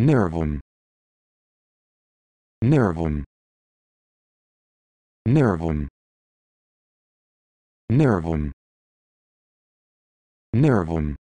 nervum nervum nervum nervum nervum